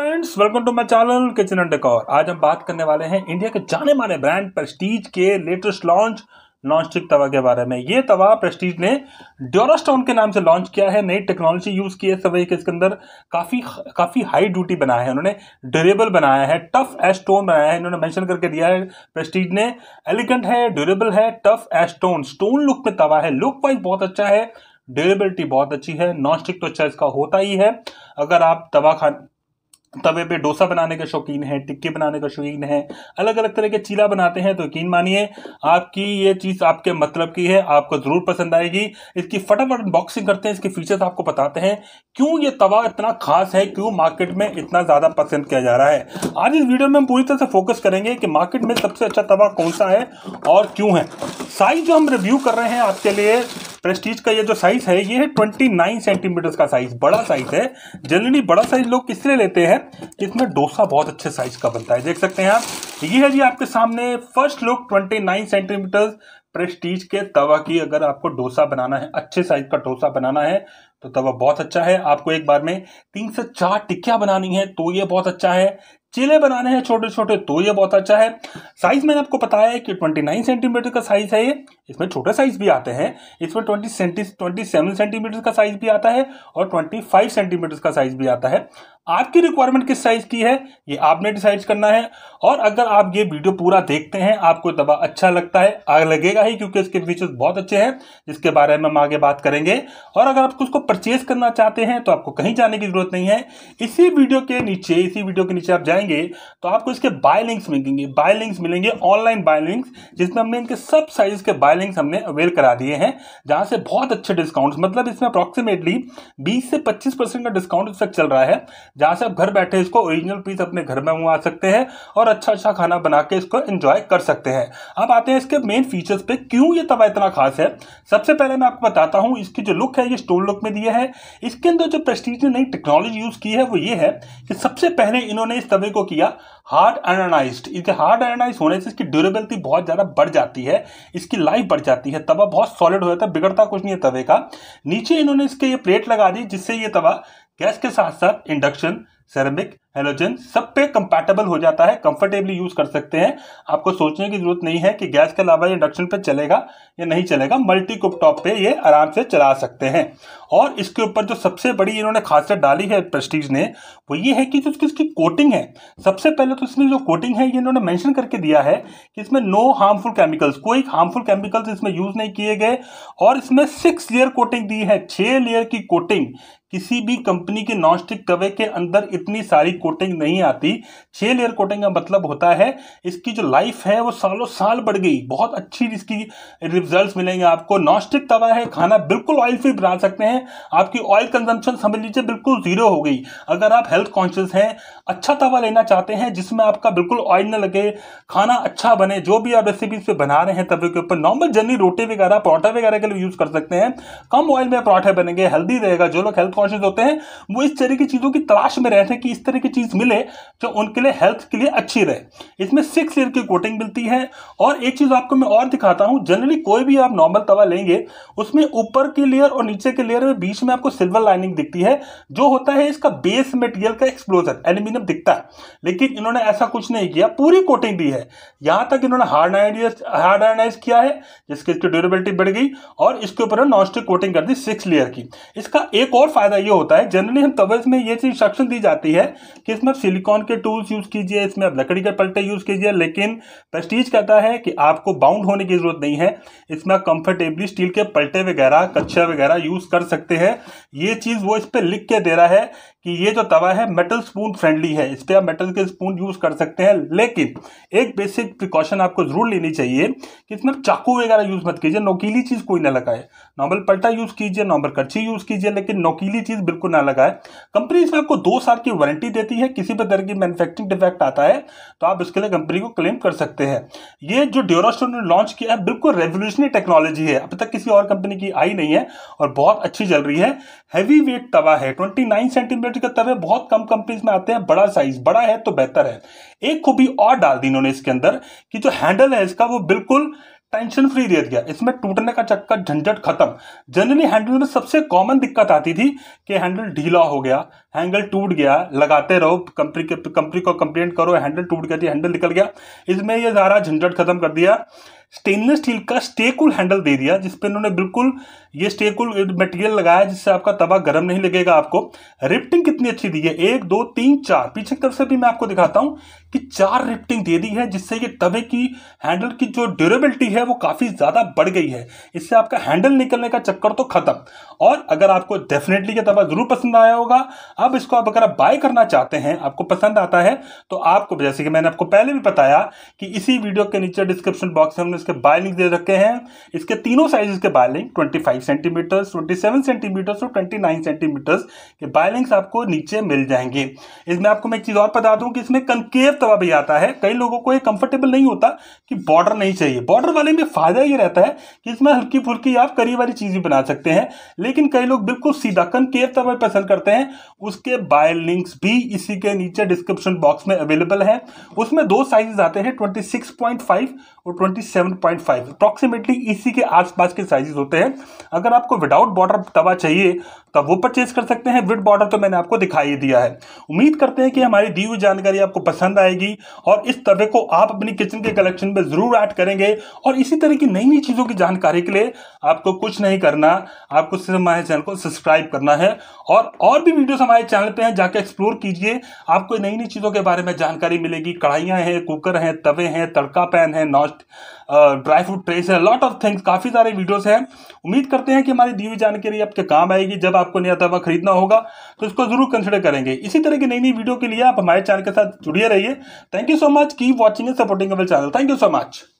friends welcome to my channel kitchen and decor आज हम बात करने वाले हैं इंडिया के जाने माने ब्रांड प्रेस्टीज के लेटेस्ट लॉन्च नॉनस्टिक तवा के बारे में ये तवा प्रेस्टीज ने ड्योरास्टोन के नाम से लॉन्च किया है नई टेक्नोलॉजी यूज़ की है सब के इसके अंदर काफ़ी काफ़ी हाई ड्यूटी बनाया है उन्होंने ड्यूरेबल बनाया है टफ एस स्टोन बनाया है इन्होंने मेंशन करके दिया है प्रेस्टीज ने एलिगेंट है ड्यूरेबल है tough as stone stone look में तवा है लुक वाइज बहुत अच्छा है ड्यूरेबिलिटी बहुत अच्छी है नॉन स्टिक तो अच्छा इसका होता ही है अगर आप तवा खा तवे पे डोसा बनाने का शौकीन है टिक्की बनाने का शौकीन है अलग अलग तरह के चीला बनाते हैं तो यकीन मानिए आपकी ये चीज़ आपके मतलब की है आपको ज़रूर पसंद आएगी इसकी फटाफट अनबॉक्सिंग करते हैं इसके फीचर्स आपको बताते हैं क्यों ये तवा इतना खास है क्यों मार्केट में इतना ज़्यादा पसंद किया जा रहा है आज इस वीडियो में हम पूरी तरह से फोकस करेंगे कि मार्केट में सबसे अच्छा तवा कौन सा है और क्यों है साइज जो हम रिव्यू कर रहे हैं आपके लिए प्रेस्टीज का ये जो साइज है ये है 29 नाइन सेंटीमीटर का साइज बड़ा साइज है जनरली बड़ा साइज लोग किस लिए लेते हैं इसमें डोसा बहुत अच्छे साइज का बनता है देख सकते हैं आप ये है जी आपके सामने first look twenty nine centimetre Prestige के तवा की अगर आपको डोसा बनाना है अच्छे साइज का डोसा बनाना है तो तवा बहुत अच्छा है आपको एक बार में तीन से चार टिक्किया बनानी है तो ये बहुत अच्छा है चीले बनाने हैं छोटे छोटे तो ये बहुत अच्छा है साइज मैंने आपको बताया है कि 29 सेंटीमीटर का साइज है ये इसमें छोटे साइज भी आते हैं इसमें 20 सेंटी ट्वेंटी सेंटीमीटर का साइज भी आता है और 25 सेंटीमीटर का साइज भी आता है आपकी रिक्वायरमेंट किस साइज की है ये आपने डिसाइड करना है और अगर आप ये वीडियो पूरा देखते हैं आपको दबा अच्छा लगता है आग लगेगा ही क्योंकि इसके फीचर्स बहुत अच्छे हैं जिसके बारे में हम आगे बात करेंगे और अगर आप उसको परचेज करना चाहते हैं तो आपको कहीं जाने की जरूरत नहीं है इसी वीडियो के नीचे इसी वीडियो के नीचे आप जाए जाएंगे तो आपको इसके बाय लिंक्स मिलेंगे बाय लिंक्स मिलेंगे ऑनलाइन बाय लिंक्स जिसमें हमने इनके सब साइज के बाय लिंक्स हमने अवेल करा दिए हैं जहां से बहुत अच्छे डिस्काउंट्स मतलब इसमें अप्रॉक्सीमेटली बीस से पच्चीस परसेंट का डिस्काउंट इस चल रहा है जहां से आप घर बैठे इसको ओरिजिनल पीस अपने घर में मंगवा सकते हैं और अच्छा अच्छा खाना बना के इसको इंजॉय कर सकते हैं अब आते हैं इसके मेन फीचर्स पे क्यों ये तवा इतना खास है सबसे पहले मैं आपको बताता हूं इसकी जो लुक है ये स्टोन लुक में दिया है इसके अंदर जो प्रेस्टीज ने नई टेक्नोलॉजी यूज़ की है वो ये है कि सबसे पहले इन्होंने इस तवे डिस्कवरी को किया हार्ड अननाइज्ड इसके हार्ड अननाइज होने से इसकी ड्यूरेबिलिटी बहुत ज़्यादा बढ़ जाती है इसकी लाइफ बढ़ जाती है तवा बहुत सॉलिड हो जाता है बिगड़ता कुछ नहीं है तवे का नीचे इन्होंने इसके ये प्लेट लगा दी जिससे ये तवा गैस के साथ साथ इंडक्शन सेरेमिक हेलोजन सब पे कंपैटिबल हो जाता है कंफर्टेबली यूज कर सकते हैं आपको सोचने की जरूरत नहीं है कि गैस के अलावा ये इंडक्शन पे चलेगा या नहीं चलेगा मल्टी कुपटॉप पे ये आराम से चला सकते हैं और इसके ऊपर जो सबसे बड़ी इन्होंने खासियत डाली है प्रेस्टीज ने वो ये है कि जो इसकी कोटिंग है सबसे पहले तो इसमें जो कोटिंग है ये इन्होंने मैंशन करके दिया है कि इसमें नो हार्मफुल केमिकल्स कोई हार्मफुल केमिकल्स इसमें यूज नहीं किए गए और इसमें सिक्स लेयर कोटिंग दी है छः लेयर की कोटिंग किसी भी कंपनी के नॉनस्टिक तवे के अंदर इतनी सारी कोटिंग नहीं आती छः लेयर कोटिंग का मतलब होता है इसकी जो लाइफ है वो सालों साल बढ़ गई बहुत अच्छी इसकी रिजल्ट मिलेंगे आपको नॉस्टिक तवा है खाना बिल्कुल ऑयल फ्री बना सकते हैं आपकी ऑयल कंजम्पशन समझ लीजिए बिल्कुल ज़ीरो हो गई अगर आप हेल्थ कॉन्शियस हैं अच्छा तवा लेना चाहते हैं जिसमें आपका बिल्कुल ऑयल न लगे खाना अच्छा बने जो भी आप रेसिपीज पे बना रहे हैं तवे के ऊपर नॉर्मल जर्नी रोटी वगैरह पराठा वगैरह के लिए यूज़ कर सकते हैं कम ऑयल में पराठे बनेंगे हेल्दी रहेगा जो लोग हेल्थ कॉन्शियस होते हैं वो इस तरह की चीज़ों की तलाश में रहते हैं कि इस तरह की चीज़ मिले जो उनके लिए हेल्थ के लिए अच्छी रहे इसमें सिक्स ईयर की कोटिंग मिलती है और एक चीज़ आपको मैं और दिखाता हूँ जनरली कोई भी आप नॉर्मल तवा लेंगे उसमें ऊपर की लेयर और नीचे के लेयर में बीच में आपको सिल्वर लाइनिंग दिखती है जो होता है इसका बेस मटेरियल का एक्सप्लोजर एल्यूमिनियम दिखता है लेकिन इन्होंने ऐसा कुछ नहीं किया पूरी कोटिंग दी है यहाँ तक इन्होंने हार्ड आयनाइज हार्ड आयनाइज किया है जिसकी इसकी ड्यूरेबिलिटी बढ़ गई और इसके ऊपर नॉन स्टिक कोटिंग कर दी सिक्स लेयर की इसका एक और फायदा ये होता है जनरली हम तवे में ये चीज इंस्ट्रक्शन दी जाती है कि इसमें सिलिकॉन के टूल्स यूज़ कीजिए इसमें आप लकड़ी के पलटे यूज़ कीजिए लेकिन प्रेस्टीज कहता है कि आपको बाउंड होने की ज़रूरत नहीं है इसमें आप कंफर्टेबली स्टील के पलटे वगैरह कच्छा वगैरह यूज़ कर सकते हैं ये चीज़ वो इस पर लिख के दे रहा है कि ये जो तवा है मेटल स्पून फ्रेंडली है इस पर आप मेटल के स्पून यूज़ कर सकते हैं लेकिन एक बेसिक प्रिकॉशन आपको ज़रूर लेनी चाहिए कि इसमें चाकू वगैरह यूज़ मत कीजिए नोकीली चीज़ कोई ना लगाए नॉर्मल पलटा यूज़ कीजिए नॉर्मल कर्ची यूज़ कीजिए लेकिन नोकीली चीज़ बिल्कुल ना लगाए कंपनी इसमें आपको दो साल की वारंटी देती है किसी भी तरह की मैनुफैक्चरिंग डिफेक्ट आता है तो आप इसके लिए कंपनी को क्लेम कर सकते हैं ये जो ड्योरास्टोन ने लॉन्च किया है बिल्कुल रेवोल्यूशनरी टेक्नोलॉजी है अब तक किसी और कंपनी की आई नहीं है और बहुत अच्छी चल रही है हैवी वेट तवा है ट्वेंटी सेंटीमीटर चॉकलेट के तवे बहुत कम कंपनीज में आते हैं बड़ा साइज बड़ा है तो बेहतर है एक खूबी और डाल दी इन्होंने इसके अंदर कि जो हैंडल है इसका वो बिल्कुल टेंशन फ्री दे दिया इसमें टूटने का चक्कर झंझट खत्म जनरली हैंडल में सबसे कॉमन दिक्कत आती थी कि हैंडल ढीला हो गया हैंडल टूट गया लगाते रहो कंपनी के कंपनी को कंप्लेंट करो हैंडल टूट गया थी हैंडल निकल गया इसमें ये सारा झंझट खत्म कर दिया स्टेनलेस स्टील का स्टेकुल हैंडल दे दिया जिसपे इन्होंने बिल्कुल ये स्टेकुल मटेरियल लगाया जिससे आपका तवा गर्म नहीं लगेगा आपको रिप्टिंग कितनी अच्छी दी है एक दो तीन चार पीछे की तरफ से भी मैं आपको दिखाता हूँ कि चार रिप्टिंग दे दी है जिससे ये तवे की हैंडल की जो ड्यूरेबिलिटी है वो काफ़ी ज़्यादा बढ़ गई है इससे आपका हैंडल निकलने का चक्कर तो खत्म और अगर आपको डेफिनेटली ये तवा ज़रूर पसंद आया होगा अब इसको आप अगर आप बाय करना चाहते हैं आपको पसंद आता है तो आपको जैसे कि मैंने आपको पहले भी बताया कि इसी वीडियो के नीचे डिस्क्रिप्शन बॉक्स में हमने इसके बाय लिंक दे रखे हैं इसके तीनों साइज के buying link twenty five centimetres twenty seven centimetres और ट्वेंटी नाइन सेंटीमीटर्स के बायलिंग्स आपको नीचे मिल जाएंगे इसमें आपको मैं एक चीज़ और बता दूं कि इसमें कंकेव तवा भी आता है कई लोगों को ये कंफर्टेबल नहीं होता कि बॉर्डर नहीं चाहिए बॉर्डर वाले में फ़ायदा ये रहता है कि इसमें हल्की फुल्की आप करी वाली चीज़ें बना सकते हैं लेकिन कई लोग बिल्कुल सीधा कंकेव तवा पसंद करते हैं उसके बायलिंग्स भी इसी के नीचे डिस्क्रिप्शन बॉक्स में अवेलेबल है उसमें दो साइजेस आते हैं ट्वेंटी और ट्वेंटी पॉइंट अप्रॉक्सीमेटली इसी के आसपास के साइजेस होते हैं अगर आपको विदाउट बॉर्डर तवा चाहिए तो वो परचेज कर सकते हैं विद बॉर्डर तो मैंने आपको दिखाई दिया है उम्मीद करते हैं कि हमारी दी हुई जानकारी आपको पसंद आएगी और इस तवे को आप अपनी किचन के कलेक्शन में ज़रूर ऐड करेंगे और इसी तरह की नई नई चीज़ों की जानकारी के लिए आपको कुछ नहीं करना आपको सिर्फ हमारे चैनल को सब्सक्राइब करना है और और भी वीडियोस हमारे चैनल पे हैं जाके एक्सप्लोर कीजिए आपको नई नई चीज़ों के बारे में जानकारी मिलेगी कढ़ाइयाँ हैं कुकर हैं तवे हैं तड़का पैन है नॉस्ट आ, ड्राई फ्रूट ट्रेस है लॉट ऑफ थिंग्स काफ़ी सारे वीडियोस हैं उम्मीद करते हैं कि हमारी दी हुई जानकारी आपके काम आएगी जब आपको नया दवा खरीदना होगा तो इसको ज़रूर कंसिडर करेंगे इसी तरह की नई नई वीडियो के लिए आप हमारे चैनल के साथ जुड़िए रहिए thank you so much keep watching and supporting our channel thank you so much